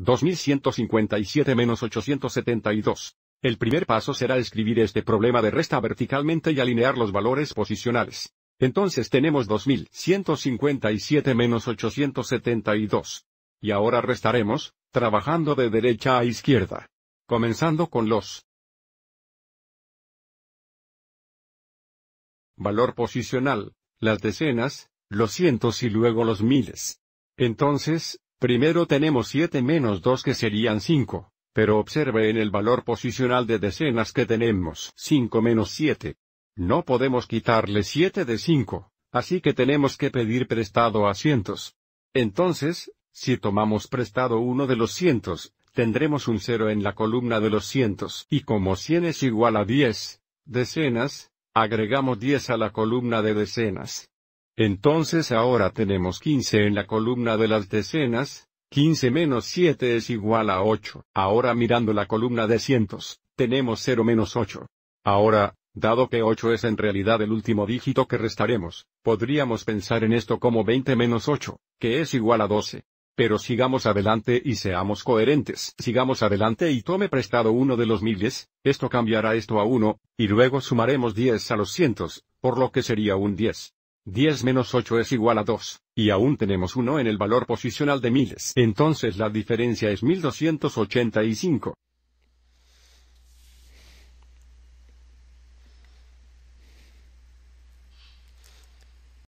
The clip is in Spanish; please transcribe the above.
2157-872. El primer paso será escribir este problema de resta verticalmente y alinear los valores posicionales. Entonces tenemos 2157-872. Y ahora restaremos, trabajando de derecha a izquierda. Comenzando con los valor posicional, las decenas, los cientos y luego los miles. Entonces, Primero tenemos 7 menos 2 que serían 5, pero observe en el valor posicional de decenas que tenemos 5 menos 7. No podemos quitarle 7 de 5, así que tenemos que pedir prestado a cientos. Entonces, si tomamos prestado uno de los cientos, tendremos un 0 en la columna de los cientos y como 100 es igual a 10, decenas, agregamos 10 a la columna de decenas. Entonces ahora tenemos 15 en la columna de las decenas, 15 menos 7 es igual a 8. Ahora mirando la columna de cientos, tenemos 0 menos 8. Ahora, dado que 8 es en realidad el último dígito que restaremos, podríamos pensar en esto como 20 menos 8, que es igual a 12. Pero sigamos adelante y seamos coherentes. Sigamos adelante y tome prestado uno de los miles, esto cambiará esto a 1, y luego sumaremos 10 a los cientos, por lo que sería un 10. 10 menos 8 es igual a 2, y aún tenemos 1 en el valor posicional de miles. Entonces la diferencia es 1285.